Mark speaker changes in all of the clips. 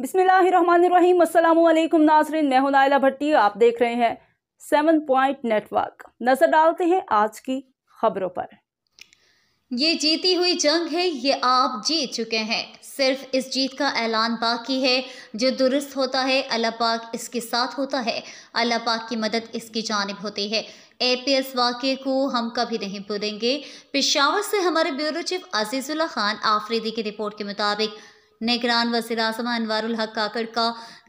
Speaker 1: बिसमीम नाजरीन मैं हूं नायला भट्टी आप देख रहे हैं सेवन पॉइंट नेटवर्क नज़र डालते हैं आज की खबरों पर
Speaker 2: ये जीती हुई जंग है ये आप जीत चुके हैं सिर्फ इस जीत का ऐलान बाकी है जो दुरुस्त होता है अल्लाह पाक इसके साथ होता है अल्लाह पाक की मदद इसकी जानब होती है एपीएस वाक्य को हम कभी नहीं भूलेंगे पेशावर से हमारे ब्यूरो चीफ अजीज़ुल्ला खान आफरीदी की रिपोर्ट के मुताबिक निगरान वजी अजम अनवर हक काकड़ का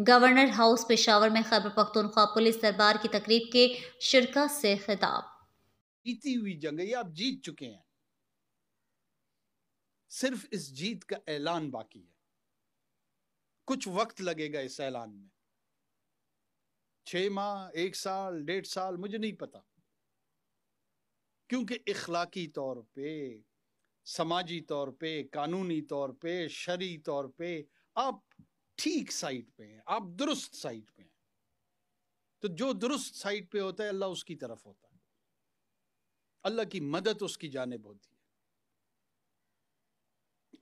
Speaker 2: गवर्नर हाउस पेशावर में खैबर पख्तनख्वा पुलिस दरबार की तकरीब के शिरकत से खिताब
Speaker 1: जीती हुई जंग ये आप जीत चुके हैं सिर्फ इस जीत का ऐलान बाकी है कुछ वक्त लगेगा इस ऐलान में छह माह एक साल डेढ़ साल मुझे नहीं पता क्योंकि इखलाकी तौर पे समाजी तौर पे कानूनी तौर पे शरी तौर पे आप ठीक साइड पे हैं आप दुरुस्त साइड पे हैं तो जो दुरुस्त साइड पे होता है अल्लाह उसकी तरफ होता है अल्लाह की मदद उसकी जानब होती है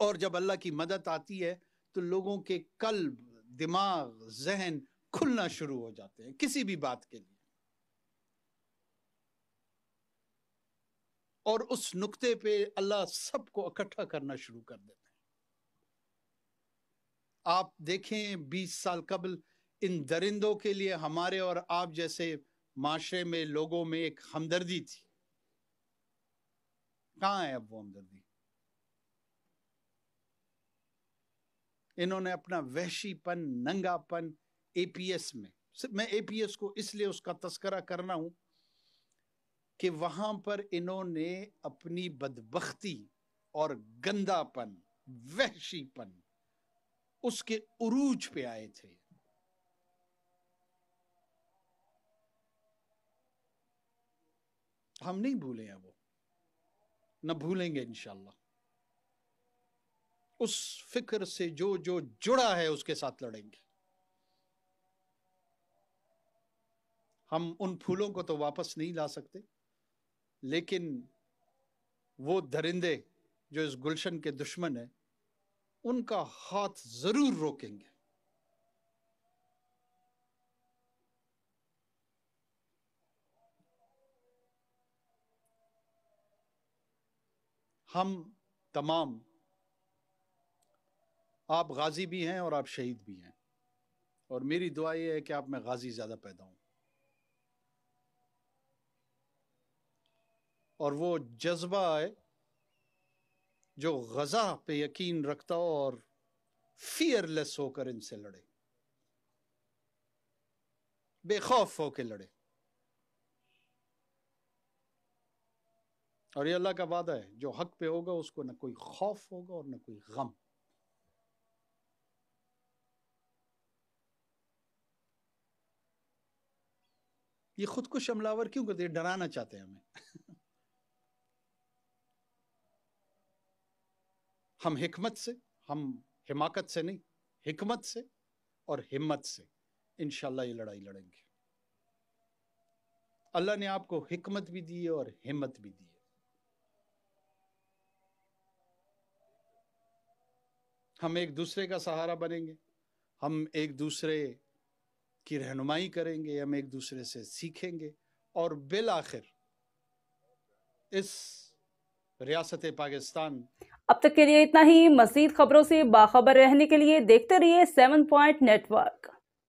Speaker 1: और जब अल्लाह की मदद आती है तो लोगों के कल्ब दिमाग जहन खुलना शुरू हो जाते हैं किसी भी बात के लिए और उस नुक्ते पे अल्लाह सबको इकट्ठा करना शुरू कर देते हैं आप देखें 20 साल कबल इन दरिंदों के लिए हमारे और आप जैसे माशरे में लोगों में एक हमदर्दी थी कहाँ है अब वो हमदर्दी इन्होंने अपना वहशीपन नंगापन एपीएस में मैं एपीएस को इसलिए उसका तस्करा करना हूं कि वहां पर इन्होंने अपनी बदबख्ती और गंदापन वहशीपन उसके उरूज पे आए थे हम नहीं भूले हैं वो न भूलेंगे इंशाल्लाह उस फिक्र से जो जो जुड़ा है उसके साथ लड़ेंगे हम उन फूलों को तो वापस नहीं ला सकते लेकिन वो दरिंदे जो इस गुलशन के दुश्मन है उनका हाथ जरूर रोकेंगे हम तमाम आप गाजी भी हैं और आप शहीद भी हैं और मेरी दुआ यह है कि आप में गाजी ज़्यादा पैदा हूं और वो जज्बा आए जो गज़ा पे यकीन रखता हो और फियरलेस होकर इनसे लड़े बेखौफ होकर लड़े और ये अल्लाह का वादा है जो हक पे होगा उसको ना कोई खौफ होगा और ना कोई गम ये खुद को शमलावर क्यों करते हैं डराना चाहते हैं हमें हम हमत से हम हिमाकत से नहीं हमत से और हिम्मत से इन ये लड़ाई लड़ेंगे अल्लाह ने आपको हिकमत भी दी है और हिम्मत भी दी है हम एक दूसरे का सहारा बनेंगे हम एक दूसरे की रहनुमाई करेंगे हम एक दूसरे से सीखेंगे और बिल आखिर इस रियासत पाकिस्तान अब तक के लिए इतना ही मजीद खबरों से बाखबर रहने के लिए देखते रहिए सेवन पॉइंट नेटवर्क